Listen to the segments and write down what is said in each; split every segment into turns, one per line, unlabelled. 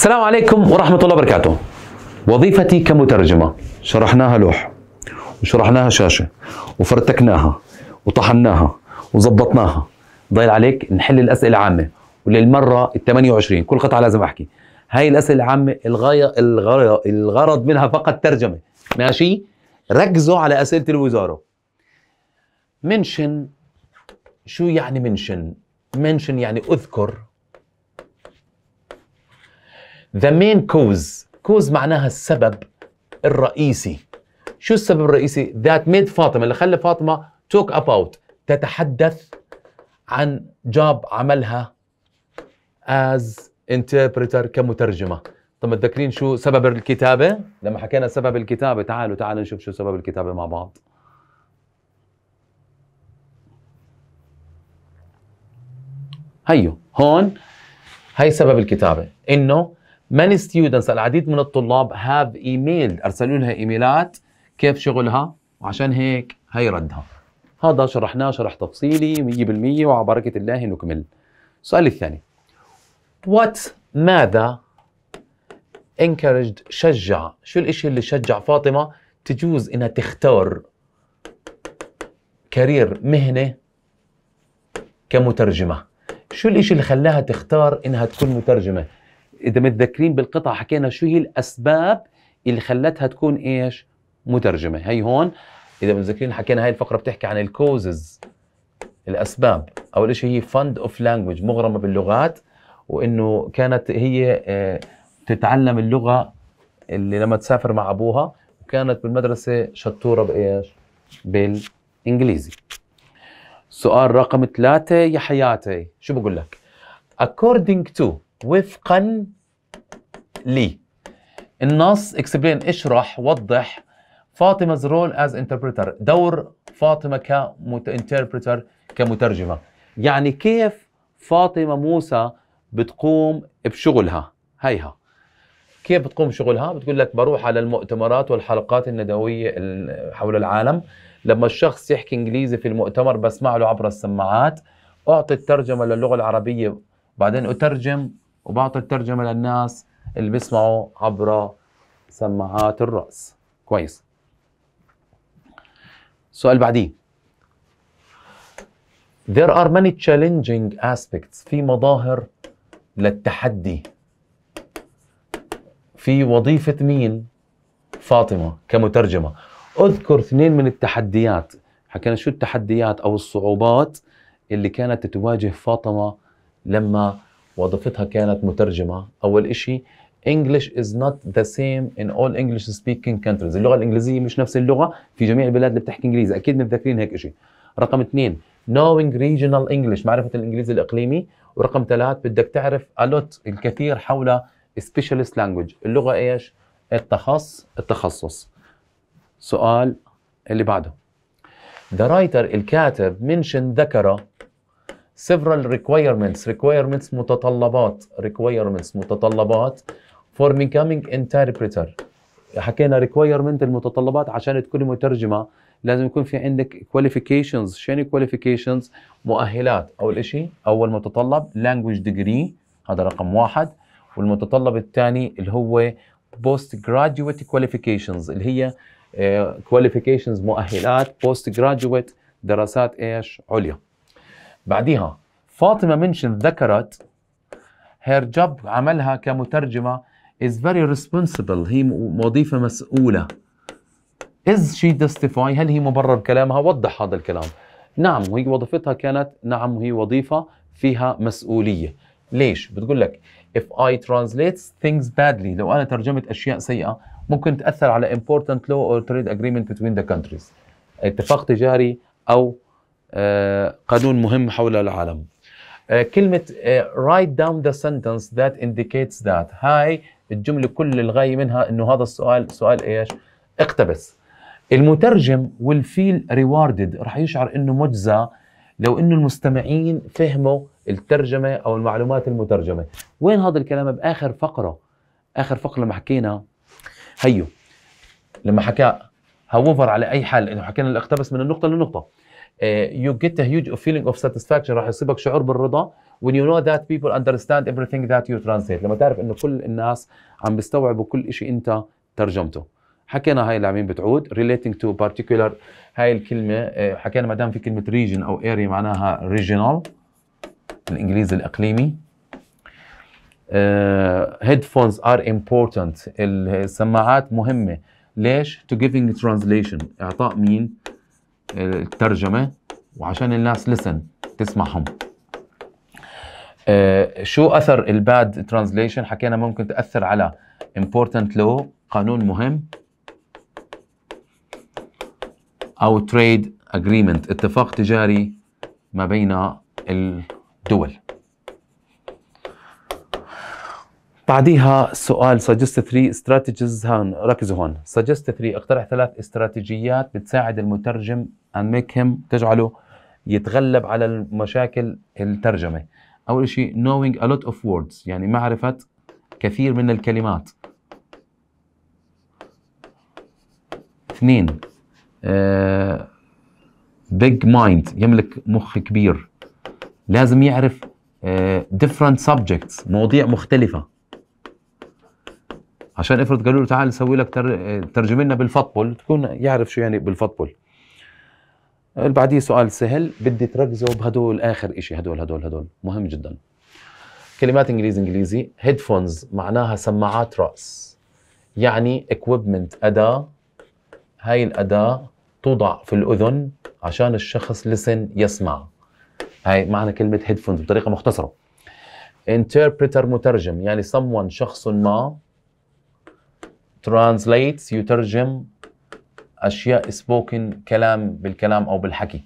السلام عليكم ورحمة الله وبركاته وظيفتي كمترجمة شرحناها لوح وشرحناها شاشة وفرتكناها وطحناها وظبطناها ضايل عليك نحل الأسئلة العامة وللمرة ال 28 كل قطعة لازم أحكي هاي الأسئلة العامة الغاية الغرض, الغرض منها فقط ترجمة ماشي ركزوا على أسئلة الوزارة منشن شو يعني منشن منشن يعني أذكر ذا مين كوز كوز معناها السبب الرئيسي شو السبب الرئيسي ذات ميد فاطمه اللي خلى فاطمه توك اباوت تتحدث عن جاب عملها از انتربريتر كمترجمه طب متذكرين شو سبب الكتابه لما حكينا سبب الكتابه تعالوا تعالوا نشوف شو سبب الكتابه مع بعض هيو هون هي سبب الكتابه انه many students العديد من الطلاب have emailed ارسلوا لها ايميلات كيف شغلها وعشان هيك هي ردها هذا شرحناه شرح تفصيلي 100% وعلى بركه الله نكمل السؤال الثاني what ماذا encouraged شجع شو الاشي اللي شجع فاطمه تجوز انها تختار كارير مهنه كمترجمه شو الاشي اللي خلاها تختار انها تكون مترجمه اذا متذكرين بالقطعه حكينا شو هي الاسباب اللي خلتها تكون ايش مترجمه هي هون اذا متذكرين حكينا هاي الفقره بتحكي عن الكوزز الاسباب اول شيء هي فند اوف لانجوج مغرمه باللغات وانه كانت هي آه، تتعلم اللغه اللي لما تسافر مع ابوها وكانت بالمدرسه شطوره بايش بالانجليزي سؤال رقم ثلاثة يا حياتي شو بقول لك according to وفقا لي النص اكسبلين اشرح وضح فاطمة رول از انتربريتر دور فاطمة كانتربريتر كمترجمة يعني كيف فاطمة موسى بتقوم بشغلها هيها كيف بتقوم بشغلها بتقول لك بروح على المؤتمرات والحلقات الندوية حول العالم لما الشخص يحكي انجليزي في المؤتمر بسمع له عبر السماعات اعطي الترجمة للغة العربية بعدين اترجم وبعطي الترجمه للناس اللي بيسمعوا عبر سماعات الراس كويس السؤال بعديه There are many challenging aspects في مظاهر للتحدي في وظيفة مين؟ فاطمة كمترجمة أذكر اثنين من التحديات حكينا شو التحديات أو الصعوبات اللي كانت تواجه فاطمة لما وظيفتها كانت مترجمه اول شيء English is not the same in all English speaking countries اللغه الانجليزيه مش نفس اللغه في جميع البلاد اللي بتحكي انجليزي اكيد متذكرين هيك شيء رقم اثنين knowing regional English معرفه الانجليزي الاقليمي ورقم ثلاث بدك تعرف الوت الكثير حول specialist language اللغه ايش التخصص التخصص سؤال اللي بعده The writer الكاتب منشن ذكر several requirements requirements متطلبات requirements متطلبات for becoming interpreter حكينا requirement المتطلبات عشان تكوني مترجمه لازم يكون في عندك qualifications شنو qualifications مؤهلات اول شيء اول متطلب language degree هذا رقم واحد والمتطلب الثاني اللي هو post graduate qualifications اللي هي qualifications مؤهلات post graduate دراسات ايش عليا بعديها فاطمه منشن ذكرت هير جاب عملها كمترجمه is very responsible هي وظيفه مسؤوله is she justify هل هي مبرر كلامها وضح هذا الكلام نعم وهي وظيفتها كانت نعم وهي وظيفه فيها مسؤوليه ليش بتقول لك if I translate things badly لو انا ترجمت اشياء سيئه ممكن تاثر على important law or trade agreement between the countries اتفاق تجاري او آه، قانون مهم حول العالم آه، كلمة آه، write down the sentence that indicates that هاي الجملة كل الغاية منها انه هذا السؤال سؤال ايش اقتبس المترجم feel rewarded رح يشعر انه مجزى لو انه المستمعين فهموا الترجمة او المعلومات المترجمة وين هذا الكلام باخر فقرة اخر فقرة لما حكينا هيو لما حكى هوفر على اي حال انه حكينا الاقتبس من النقطة للنقطة Uh, you get a huge feeling of satisfaction راح يصيبك شعور بالرضا when you know that people understand everything that you translate لما تعرف انه كل الناس عم بيستوعبوا كل شيء انت ترجمته حكينا هاي لعمين بتعود relating to particular هاي الكلمه uh, حكينا ما دام في كلمه region او area معناها regional الانجليزي الاقليمي هيدفونز ار امبورتنت السماعات مهمه ليش تو جيفينج translation اعطاء مين الترجمه وعشان الناس لسن تسمعهم آه شو اثر الباد ترانزليشن حكينا ممكن تاثر على important law قانون مهم او تريد اجريمنت اتفاق تجاري ما بين الدول بعديها سؤال suggest 3 strategies هون ركزوا هون suggest 3 اقترح ثلاث استراتيجيات بتساعد المترجم and make him تجعله يتغلب على المشاكل الترجمة أول شيء knowing a lot of words يعني معرفة كثير من الكلمات اثنين بيج آه، big mind يملك مخ كبير لازم يعرف uh, different subjects مواضيع مختلفة عشان افرض قالوا له تعال نسوي لك ترجم لنا بالفطبل تكون يعرف شو يعني بالفطبل اللي بعديه سؤال سهل بدي تركزوا بهدول اخر شيء هدول هدول هدول مهم جدا كلمات انجليزي انجليزي هيدفونز معناها سماعات راس يعني اكويبمنت اداه هاي الاداه توضع في الاذن عشان الشخص لسن يسمع هاي معنى كلمه هيدفونز بطريقه مختصره انتربريتر مترجم يعني someone شخص ما ترانزليتس يترجم اشياء سبوكن كلام بالكلام او بالحكي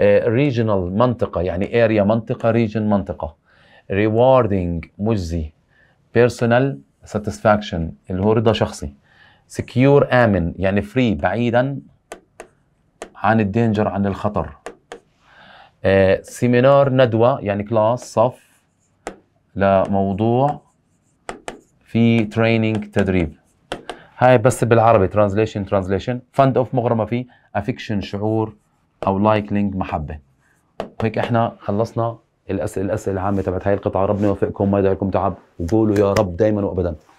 ريجنال آه، uh, منطقه يعني اريا منطقه ريجن منطقه rewarding مجزي بيرسونال ساتسفاكشن اللي هو رضا شخصي سكيور امن يعني فري بعيدا عن الدينجر عن الخطر آه، سيمينار ندوة يعني كلاس صف لموضوع في تريننج تدريب هاي بس بالعربي ترانزليشن ترانزليشن فند اوف مغرمه فيه افكشن شعور او لايك لينك محبه وهيك احنا خلصنا الاسئله الاسئله العامه تبعت هاي القطعه ربنا يوفقكم ما يدعيكم تعب وقولوا يا رب دائما وابدا